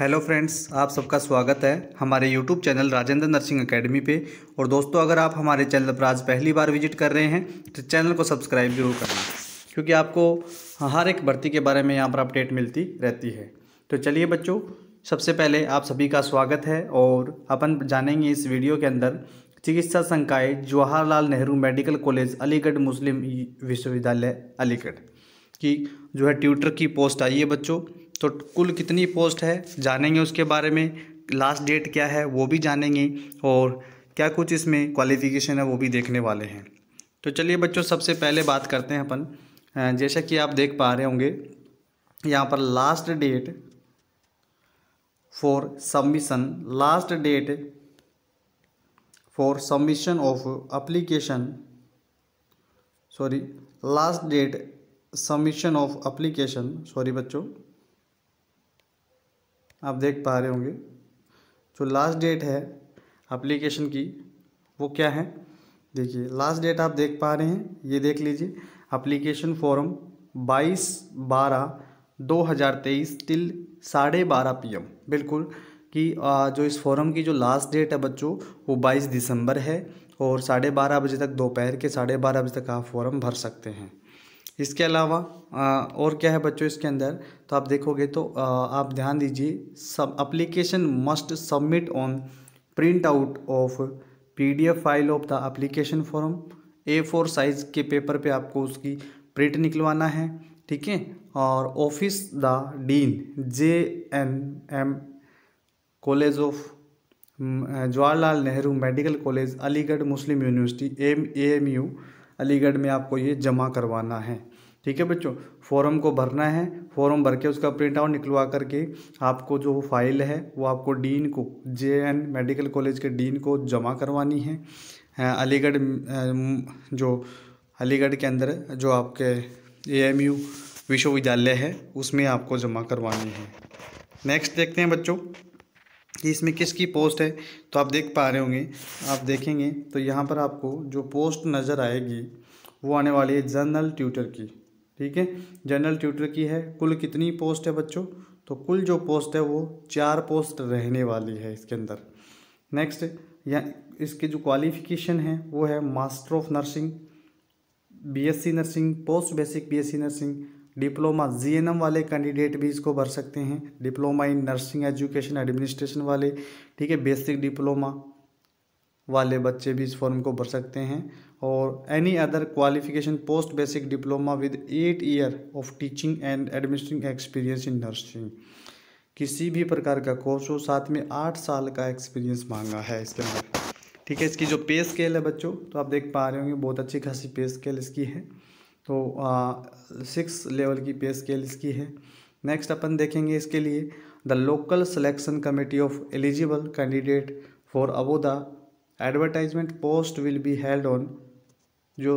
hello friends आप सबका स्वागत है हमारे YouTube channel Rajendra nursing academy पे और दोस्तों अगर आप हमारे चैनल पर आज पहली बार विजिट कर रहे हैं तो चैनल को सब्सक्राइब जरूर करना क्योंकि आपको हर एक भर्ती के बारे में यहाँ पर अपडेट मिलती रहती है तो चलिए बच्चों सबसे पहले आप सभी का स्वागत है और अपन जानेंगे इस वीडियो के अंदर चिकित्सा संकाय जवाहरलाल नेहरू मेडिकल कॉलेज अलीगढ़ मुस्लिम विश्वविद्यालय अलीगढ़ की जो है ट्यूटर की पोस्ट आई है बच्चों तो कुल कितनी पोस्ट है जानेंगे उसके बारे में लास्ट डेट क्या है वो भी जानेंगे और क्या कुछ इसमें क्वालिफ़िकेशन है वो भी देखने वाले हैं तो चलिए बच्चों सबसे पहले बात करते हैं अपन जैसा कि आप देख पा रहे होंगे यहाँ पर last date for submission last date for submission of application sorry last date submission of application sorry बच्चों आप देख पा रहे होंगे जो लास्ट डेट है अप्लीकेशन की वो क्या है देखिए लास्ट डेट आप देख पा रहे हैं ये देख लीजिए अप्लीकेशन फॉरम बाईस बारह दो हज़ार तेईस टिल साढ़े बारह पी बिल्कुल कि जो इस फॉरम की जो लास्ट डेट है बच्चों वो बाईस दिसंबर है और साढ़े बारह बजे तक दोपहर के साढ़े बारह बजे तक आप फॉरम भर सकते हैं इसके अलावा और क्या है बच्चों इसके अंदर तो आप देखोगे तो आप ध्यान दीजिए सब application must submit on print out of PDF file of the application form A four size के पेपर पे आपको उसकी प्रिंट निकलवाना है ठीक है और office the dean J N M college of Jawaharlal Nehru medical college Aligarh Muslim university A M U यू अलीगढ़ में आपको ये जमा करवाना है ठीक है बच्चों फॉर्म को भरना है फॉर्म भर के उसका प्रिंट आउट निकलवा करके आपको जो फाइल है वो आपको डीन को जे एन मेडिकल कॉलेज के डीन को जमा करवानी है अलीगढ़ जो अलीगढ़ के अंदर जो आपके एएमयू विश्वविद्यालय है उसमें आपको जमा करवानी है नेक्स्ट देखते हैं बच्चों कि इसमें किसकी पोस्ट है तो आप देख पा रहे होंगे आप देखेंगे तो यहाँ पर आपको जो पोस्ट नज़र आएगी वो आने वाली है जनरल ट्यूटर की ठीक है जनरल ट्यूटर की है कुल कितनी पोस्ट है बच्चों तो कुल जो पोस्ट है वो चार पोस्ट रहने वाली है इसके अंदर नेक्स्ट या इसके जो क्वालिफिकेशन है वो है master of nursing BSc nursing post basic BSc nursing diploma GNM वाले कैंडिडेट भी इसको भर सकते हैं diploma in nursing education administration वाले ठीक है बेसिक डिप्लोमा वाले बच्चे भी इस फॉर्म को भर सकते हैं और any other qualification post basic diploma with eight year of teaching and administering experience in nursing किसी भी प्रकार का कोर्स हो साथ में आठ साल का एक्सपीरियंस मांगा है इसके अंदर ठीक है इसकी जो पे स्केल है बच्चों तो आप देख पा रहे होंगे बहुत अच्छी खासी पे स्केल इसकी है तो सिक्स लेवल की पे स्केल इसकी है नेक्स्ट अपन देखेंगे इसके लिए the local selection committee of eligible candidate for above the advertisement post will be held on जो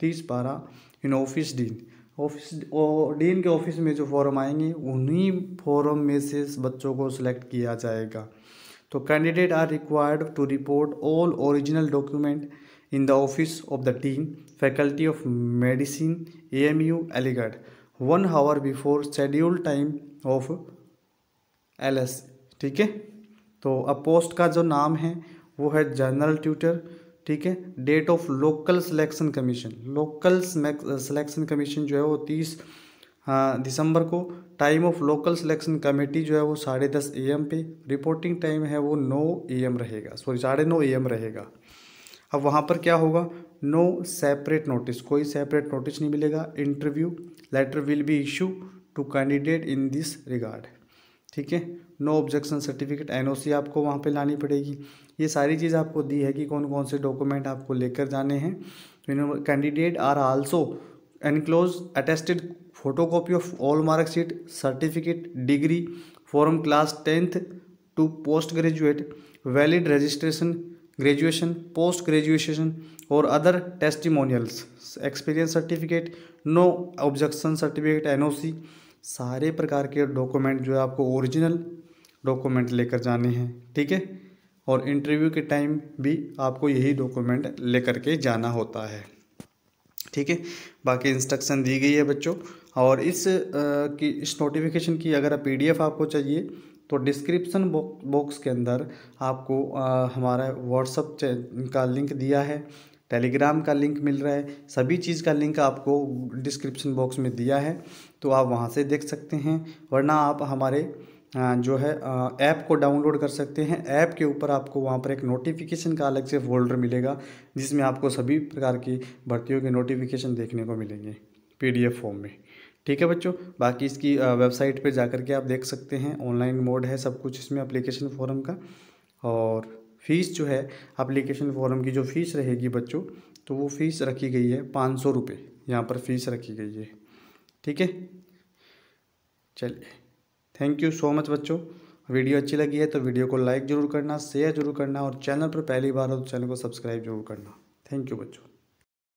तीस बारह in office dean office dean के ऑफिस में जो फॉरम आएंगे उन्हीं फॉरम में से बच्चों को सिलेक्ट किया जाएगा तो candidate are required to report all original document in the office of the Dean, Faculty of Medicine, AMU Aligarh, one hour before scheduled time of एस ठीक है तो अब पोस्ट का जो नाम है वो है जनरल ट्यूटर ठीक है date of local selection commission local selection commission जो है वो तीस हाँ, दिसंबर को time of local selection committee जो है वो साढ़े दस ए एम पे रिपोर्टिंग टाइम है वो नौ ए एम रहेगा सॉरी साढ़े नौ ए एम रहेगा अब वहाँ पर क्या होगा नो सेपरेट नोटिस कोई सेपरेट नोटिस नहीं मिलेगा interview letter will be issue to candidate in this regard ठीक है नो ऑब्जेक्शन सर्टिफिकेट एनओसी आपको वहाँ पे लानी पड़ेगी ये सारी चीज़ आपको दी है कि कौन कौन से डॉक्यूमेंट आपको लेकर जाने हैं candidate are also enclose attested photo copy of all marksheet certificate degree from class tenth to post graduate valid registration graduation post graduation और other testimonials experience certificate no objection certificate NOC सारे प्रकार के document जो है आपको original document लेकर जाने हैं ठीक है और इंटरव्यू के टाइम भी आपको यही डॉक्यूमेंट लेकर के जाना होता है ठीक है बाकी इंस्ट्रक्शन दी गई है बच्चों और इस आ, की इस नोटिफिकेशन की अगर पीडीएफ आपको चाहिए तो डिस्क्रिप्सन बॉक्स के अंदर आपको हमारा व्हाट्सअप का लिंक दिया है टेलीग्राम का लिंक मिल रहा है सभी चीज़ का लिंक आपको डिस्क्रिप्शन बॉक्स में दिया है तो आप वहाँ से देख सकते हैं वरना आप हमारे जो है ऐप को डाउनलोड कर सकते हैं ऐप के ऊपर आपको वहाँ पर एक नोटिफिकेशन का अलग से फोल्डर मिलेगा जिसमें आपको सभी प्रकार की भर्तियों के नोटिफिकेशन देखने को मिलेंगे पी फॉर्म में ठीक है बच्चों बाकी इसकी वेबसाइट पर जाकर के आप देख सकते हैं ऑनलाइन मोड है सब कुछ इसमें अप्लीकेशन फ़ॉरम का और फ़ीस जो है अप्लीकेशन फॉरम की जो फ़ीस रहेगी बच्चों तो वो फ़ीस रखी गई है पाँच सौ रुपये यहाँ पर फ़ीस रखी गई है ठीक है चलिए थैंक यू सो मच बच्चों वीडियो अच्छी लगी है तो वीडियो को लाइक ज़रूर करना शेयर ज़रूर करना और चैनल पर पहली बार हो तो चैनल को सब्सक्राइब जरूर करना थैंक यू बच्चों